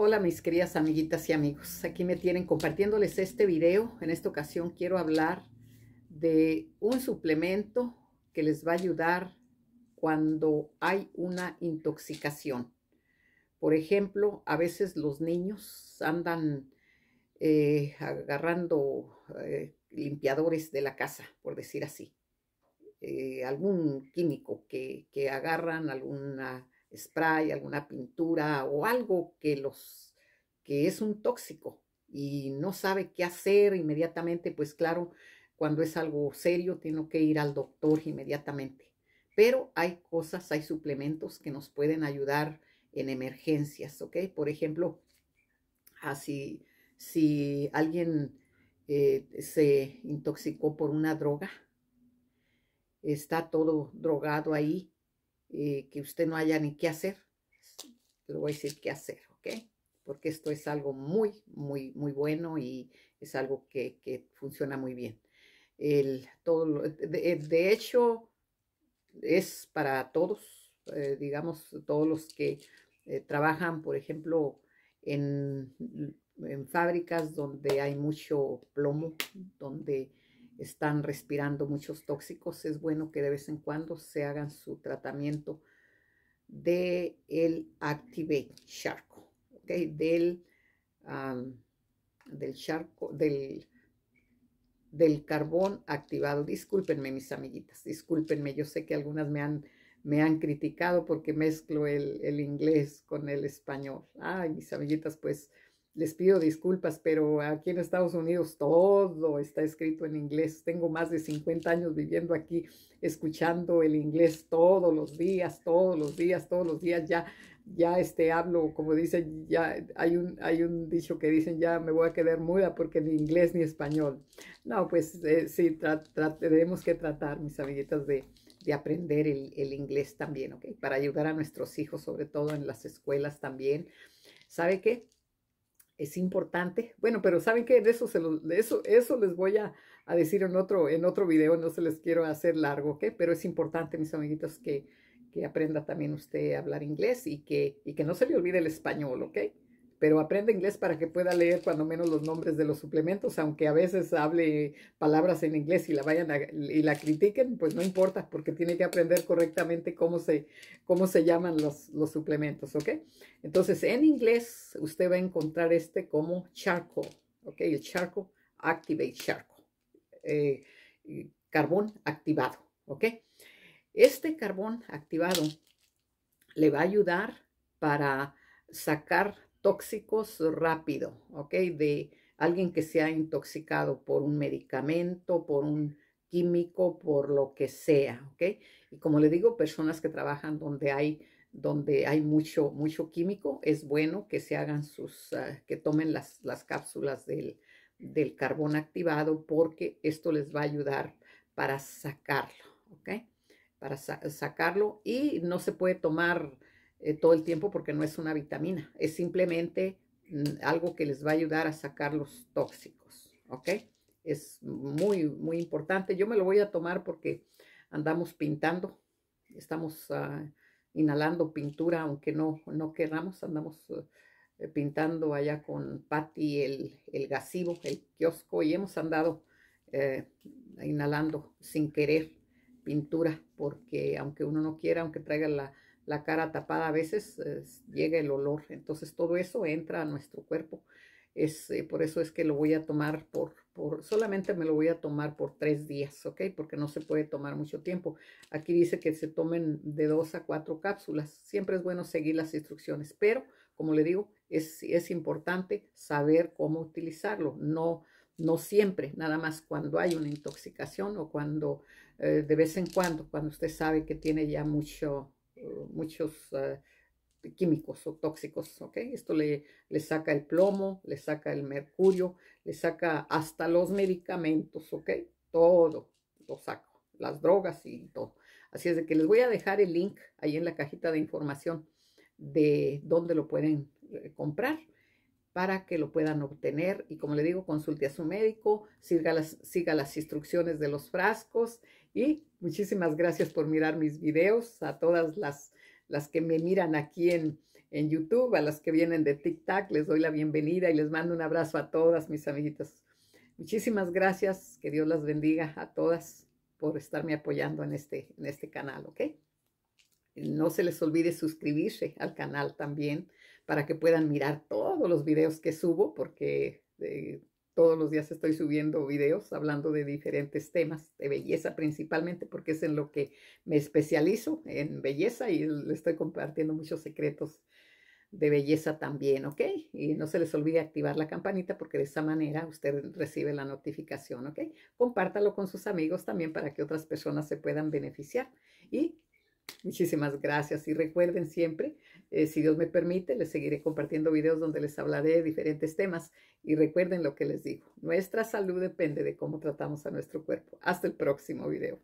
Hola mis queridas amiguitas y amigos, aquí me tienen compartiéndoles este video. En esta ocasión quiero hablar de un suplemento que les va a ayudar cuando hay una intoxicación. Por ejemplo, a veces los niños andan eh, agarrando eh, limpiadores de la casa, por decir así. Eh, algún químico que, que agarran, alguna spray, alguna pintura o algo que los que es un tóxico y no sabe qué hacer inmediatamente, pues claro, cuando es algo serio tiene que ir al doctor inmediatamente. Pero hay cosas, hay suplementos que nos pueden ayudar en emergencias, ¿ok? Por ejemplo, así, ah, si alguien eh, se intoxicó por una droga, está todo drogado ahí, eh, que usted no haya ni qué hacer. le voy a decir qué hacer, ¿ok? Porque esto es algo muy, muy, muy bueno y es algo que, funciona muy bien. El, todo eh, de, hecho, es para todos, eh, digamos, todos los que trabajan, por ejemplo, en, en, fábricas donde hay mucho plomo, donde están respirando muchos tóxicos, es bueno que de vez en cuando se hagan su tratamiento de el Charco, del, um, del charco, del, del carbón activado. Discúlpenme, mis amiguitas, discúlpenme. Yo sé que algunas me han, me han criticado porque mezclo el, el inglés con el español. Ay, mis amiguitas, pues les pido disculpas, pero aquí en Estados Unidos todo está escrito en inglés. Tengo más de 50 años viviendo aquí, escuchando el inglés todos los días, todos los días, todos los días. Ya, ya este, hablo, como dicen, ya hay un, hay un dicho que dicen, ya me voy a quedar muda porque ni inglés ni español. No, pues eh, sí, tenemos que tratar, mis amiguitas, de, aprender el, el, inglés también, ¿ok? Para ayudar a nuestros hijos, sobre todo en las escuelas también. ¿Sabe qué? es importante. Bueno, pero ¿saben qué? De eso, se de eso, eso les voy a, decir en otro, en otro video, no se les quiero hacer largo, ¿ok? Pero es importante, mis amiguitos, que, que aprenda también usted a hablar inglés y que, y que no se le olvide el español, ¿ok? pero aprende inglés para que pueda leer cuando menos los nombres de los suplementos, aunque a veces hable palabras en inglés y la vayan y la critiquen, pues no importa, porque tiene que aprender correctamente cómo se, cómo se llaman los, suplementos, ¿ok? Entonces, en inglés, usted va a encontrar este como charco, ¿ok? El charco, activate charco, eh, carbón activado, ¿ok? Este carbón activado le va a ayudar para sacar tóxicos rápido, ¿ok? De alguien que se ha intoxicado por un medicamento, por un químico, por lo que sea, ¿ok? Y como le digo, personas que trabajan donde hay donde hay mucho, mucho químico, es bueno que se hagan sus, ah, que tomen las, las cápsulas del, del, carbón activado porque esto les va a ayudar para sacarlo, ¿ok? Para sacarlo y no se puede tomar eh, todo el tiempo porque no es una vitamina, es simplemente mm, algo que les va a ayudar a sacar los tóxicos, ¿ok? Es muy, muy importante. Yo me lo voy a tomar porque andamos pintando, estamos ah, inhalando pintura, aunque no, no querramos, andamos eh, pintando allá con Patty el, el gasivo, el kiosco, y hemos andado eh, inhalando sin querer pintura, porque aunque uno no quiera, aunque traiga la la cara tapada, a veces eh, llega el olor. Entonces todo eso entra a nuestro cuerpo. Es, eh, por eso es que lo voy a tomar por, por, solamente me lo voy a tomar por tres días, ¿ok? Porque no se puede tomar mucho tiempo. Aquí dice que se tomen de dos a cuatro cápsulas. Siempre es bueno seguir las instrucciones, pero como le digo, es, es importante saber cómo utilizarlo. No, no siempre, nada más cuando hay una intoxicación o cuando eh, de vez en cuando, cuando usted sabe que tiene ya mucho, muchos eh, químicos o tóxicos, ¿ok? Esto le, le, saca el plomo, le saca el mercurio, le saca hasta los medicamentos, ¿ok? Todo lo saco, las drogas y todo. Así es de que les voy a dejar el link ahí en la cajita de información de dónde lo pueden eh, comprar para que lo puedan obtener. Y como le digo, consulte a su médico, siga las, siga las instrucciones de los frascos. Y muchísimas gracias por mirar mis videos, a todas las, las que me miran aquí en, en YouTube, a las que vienen de TikTok, les doy la bienvenida y les mando un abrazo a todas mis amiguitas. Muchísimas gracias, que Dios las bendiga a todas por estarme apoyando en este, en este canal, ¿ok? No se les olvide suscribirse al canal también para que puedan mirar todos los videos que subo, porque eh, todos los días estoy subiendo videos hablando de diferentes temas, de belleza principalmente, porque es en lo que me especializo, en belleza, y le estoy compartiendo muchos secretos de belleza también, ¿ok? Y no se les olvide activar la campanita porque de esa manera usted recibe la notificación, ¿ok? Compártalo con sus amigos también para que otras personas se puedan beneficiar. Y Muchísimas gracias y recuerden siempre, eh, si Dios me permite, les seguiré compartiendo videos donde les hablaré de diferentes temas y recuerden lo que les digo, nuestra salud depende de cómo tratamos a nuestro cuerpo. Hasta el próximo video.